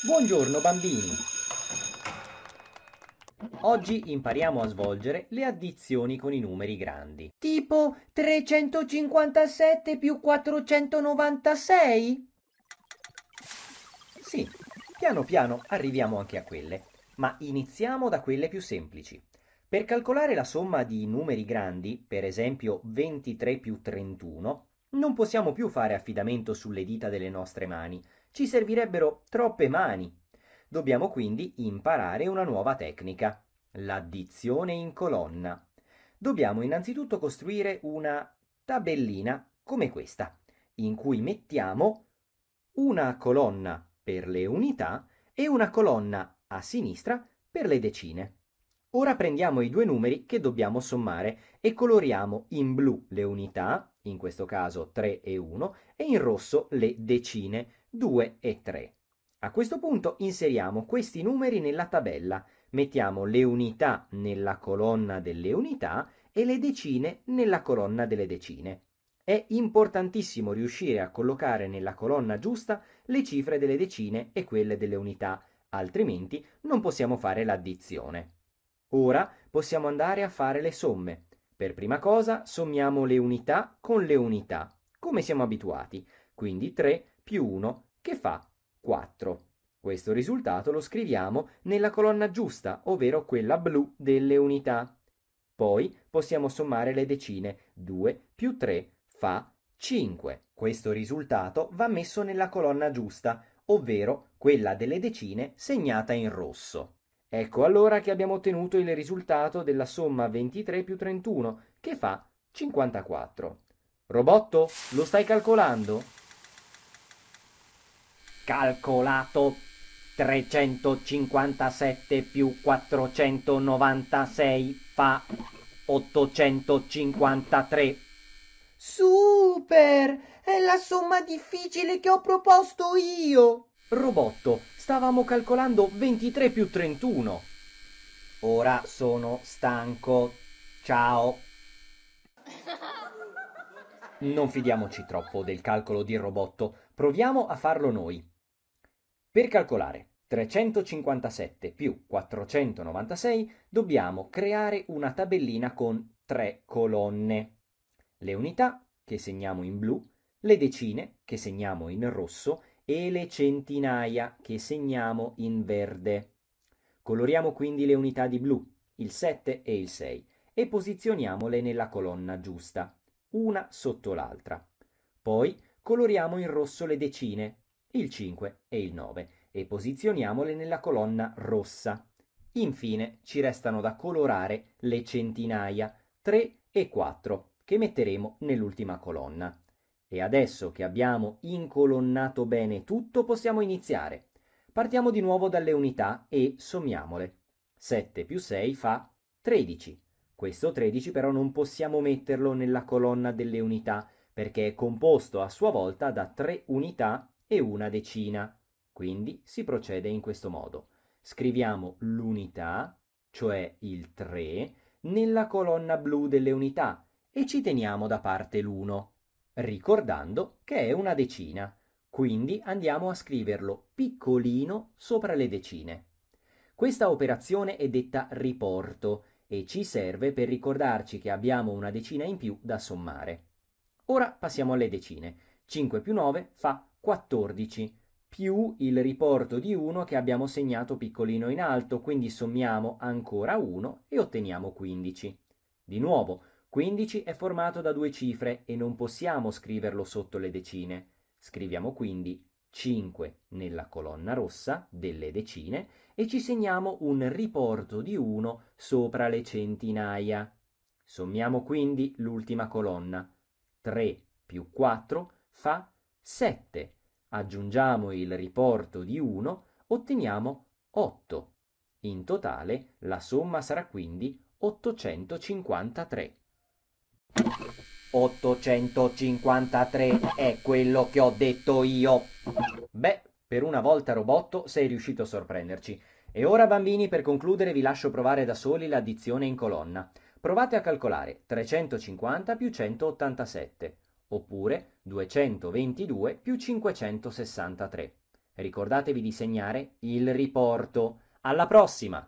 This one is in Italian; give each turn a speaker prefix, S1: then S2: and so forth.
S1: Buongiorno bambini! Oggi impariamo a svolgere le addizioni con i numeri grandi. Tipo 357 più 496? Sì, piano piano arriviamo anche a quelle, ma iniziamo da quelle più semplici. Per calcolare la somma di numeri grandi, per esempio 23 più 31, non possiamo più fare affidamento sulle dita delle nostre mani, ci servirebbero troppe mani. Dobbiamo quindi imparare una nuova tecnica, l'addizione in colonna. Dobbiamo innanzitutto costruire una tabellina come questa, in cui mettiamo una colonna per le unità e una colonna a sinistra per le decine. Ora prendiamo i due numeri che dobbiamo sommare e coloriamo in blu le unità, in questo caso 3 e 1, e in rosso le decine, 2 e 3. A questo punto inseriamo questi numeri nella tabella, mettiamo le unità nella colonna delle unità e le decine nella colonna delle decine. È importantissimo riuscire a collocare nella colonna giusta le cifre delle decine e quelle delle unità, altrimenti non possiamo fare l'addizione. Ora possiamo andare a fare le somme. Per prima cosa sommiamo le unità con le unità, come siamo abituati, quindi 3 più 1 che fa 4. Questo risultato lo scriviamo nella colonna giusta, ovvero quella blu delle unità. Poi possiamo sommare le decine, 2 più 3 fa 5. Questo risultato va messo nella colonna giusta, ovvero quella delle decine segnata in rosso. Ecco allora che abbiamo ottenuto il risultato della somma 23 più 31, che fa 54. Robotto, lo stai calcolando? Calcolato 357 più 496 fa 853. Super! È la somma difficile che ho proposto io! Robotto, stavamo calcolando 23 più 31. Ora sono stanco. Ciao. Non fidiamoci troppo del calcolo di robotto, proviamo a farlo noi. Per calcolare 357 più 496 dobbiamo creare una tabellina con tre colonne. Le unità, che segniamo in blu, le decine, che segniamo in rosso, e le centinaia che segniamo in verde. Coloriamo quindi le unità di blu, il 7 e il 6, e posizioniamole nella colonna giusta, una sotto l'altra. Poi coloriamo in rosso le decine, il 5 e il 9, e posizioniamole nella colonna rossa. Infine ci restano da colorare le centinaia, 3 e 4, che metteremo nell'ultima colonna. E adesso che abbiamo incolonnato bene tutto, possiamo iniziare. Partiamo di nuovo dalle unità e sommiamole. 7 più 6 fa 13. Questo 13 però non possiamo metterlo nella colonna delle unità, perché è composto a sua volta da 3 unità e una decina. Quindi si procede in questo modo. Scriviamo l'unità, cioè il 3, nella colonna blu delle unità e ci teniamo da parte l'1 ricordando che è una decina, quindi andiamo a scriverlo piccolino sopra le decine. Questa operazione è detta riporto e ci serve per ricordarci che abbiamo una decina in più da sommare. Ora passiamo alle decine. 5 più 9 fa 14, più il riporto di 1 che abbiamo segnato piccolino in alto, quindi sommiamo ancora 1 e otteniamo 15. Di nuovo, 15 è formato da due cifre e non possiamo scriverlo sotto le decine. Scriviamo quindi 5 nella colonna rossa delle decine e ci segniamo un riporto di 1 sopra le centinaia. Sommiamo quindi l'ultima colonna. 3 più 4 fa 7. Aggiungiamo il riporto di 1, otteniamo 8. In totale la somma sarà quindi 853. 853 è quello che ho detto io. Beh, per una volta robotto sei riuscito a sorprenderci. E ora bambini, per concludere vi lascio provare da soli l'addizione in colonna. Provate a calcolare 350 più 187, oppure 222 più 563. Ricordatevi di segnare il riporto. Alla prossima!